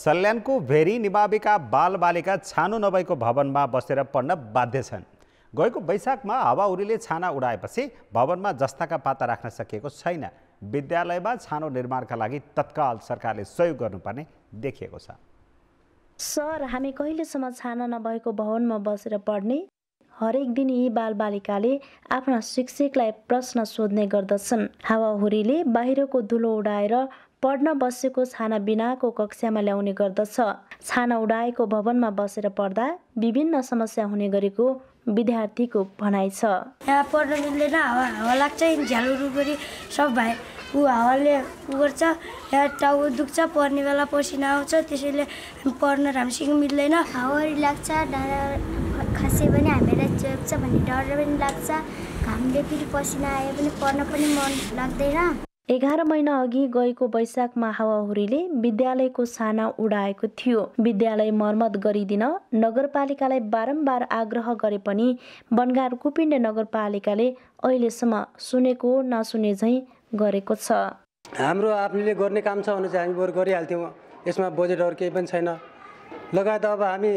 सल्यानको very निमाविका बालबालिका छानो नभएको भवनमा बसेर पढ्न बाध्य छन् गएको वैशाखमा हावाहुरीले छाना उडाएपछि भवनमा जस्ताका पाता राख्न सकिएको छैन विद्यालयमा छानो निर्माणका लागि तत्काल सरकारले सहयोग गर्नुपर्ने देखिएको छ सर हामी कहिलेसम्म छाना नभएको भवनमा बसेर पढ्ने हरेक दिन यी बालबालिकाले आफ्ना शिक्षकलाई प्रश्न सोध्ने गर्दछन् हावाहुरीले बाहिरको धुलो उडाएर पढ्न बसेको छाना बिनाको कक्षामा ल्याउने गर्दछ छाना उडाएको भवनमा बसेर पढ्दा विभिन्न समस्या हुने गरेको विद्यार्थीको भनाइ छ यहाँ पढ्न मिल्दैन हावा हावा लाग्छ झ्यालहरू गरी सब भाइ ऊ हावाले ऊ गर्छ यहाँ टाउको दुख्छ पढ्ने बेला पसिना आउँछ त्यसैले पढ्न राम्रोसँग मिल्दैन हावाहरू लाग्छ डाँडा खसे पनि हामीलाई चेप्छ भन्ने डर पनि लाग्छ घामले फेरि पसिना आयो भने पढ्न पनि मन लाग्दैन एघार महिना अघि गएको वैशाखमा हावाहुरीले विद्यालयको साना उडाएको थियो विद्यालय मर्मत गरिदिन नगरपालिकालाई बारम्बार आग्रह गरे पनि बनगार कुपिण्ड नगरपालिकाले अहिलेसम्म सुनेको नसुने झैँ गरेको छ हाम्रो आफूले गर्ने काम छ भने चाहिँ हामी बरु गरिहाल्थ्यौँ यसमा बजेटहरू केही पनि छैन लगायत अब हामी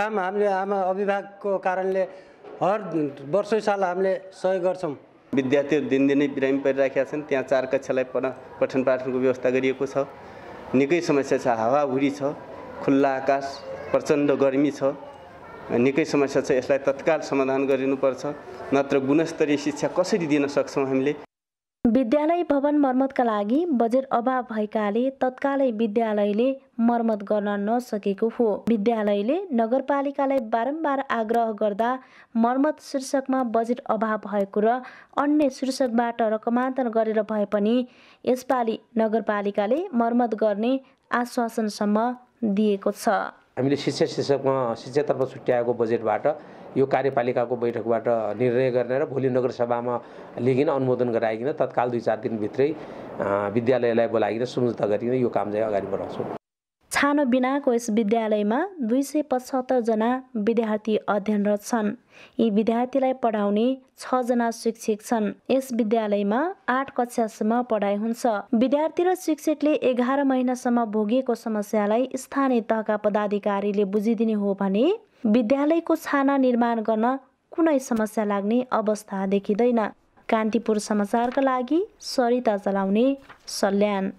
काम हामीले आमा अभिभावकको कारणले हर वर्षै साल हामीले सहयोग गर्छौँ विद्यार्थीहरू दिनदिनै बिरामी परिराखेका छन् त्यहाँ चार कक्षालाई पढ पठन पाठनको व्यवस्था गरिएको छ निकै समस्या छ हावाहुरी छ खुल्ला आकाश प्रचण्ड गर्मी छ निकै समस्या छ यसलाई तत्काल समाधान गरिनुपर्छ नत्र गुणस्तरीय शिक्षा कसरी दिन सक्छौँ हामीले विद्यालय भवन मर्मतका लागि बजेट अभाव भएकाले तत्कालै विद्यालयले मर्मत गर्न नसकेको हो विद्यालयले नगरपालिकालाई बारम्बार आग्रह गर्दा मर्मत शीर्षकमा बजेट अभाव भएको र अन्य शीर्षकबाट रकमान्तर गरेर भए पनि यसपालि नगरपालिकाले मर्मत गर्ने आश्वासनसम्म दिएको छ हामीले शिक्षा शिक्षकमा शिक्षातर्फ छुट्याएको बजेटबाट यो कार्यपालिकाको बैठकबाट निर्णय गर्ने र भोलि नगरसभामा लेखिन अनुमोदन गराइकन तत्काल दुई चार दिनभित्रै विद्यालयलाई बोलाइकन सम्झौता गरिकन यो काम चाहिँ अगाडि बढाउँछौँ छानो बिनाको यस विद्यालयमा दुई सय पचहत्तरजना विद्यार्थी अध्ययनरत छन् यी विद्यार्थीलाई पढाउने छजना शिक्षक छन् यस विद्यालयमा आठ कक्षासम्म पढाइ हुन्छ विद्यार्थी र शिक्षकले एघार महिनासम्म भोगेको समस्यालाई स्थानीय तहका पदाधिकारीले बुझिदिने हो भने विद्यालयको छाना निर्माण गर्न कुनै समस्या लाग्ने अवस्था देखिँदैन कान्तिपुर समाचारका लागि सरिता चलाउने सल्यान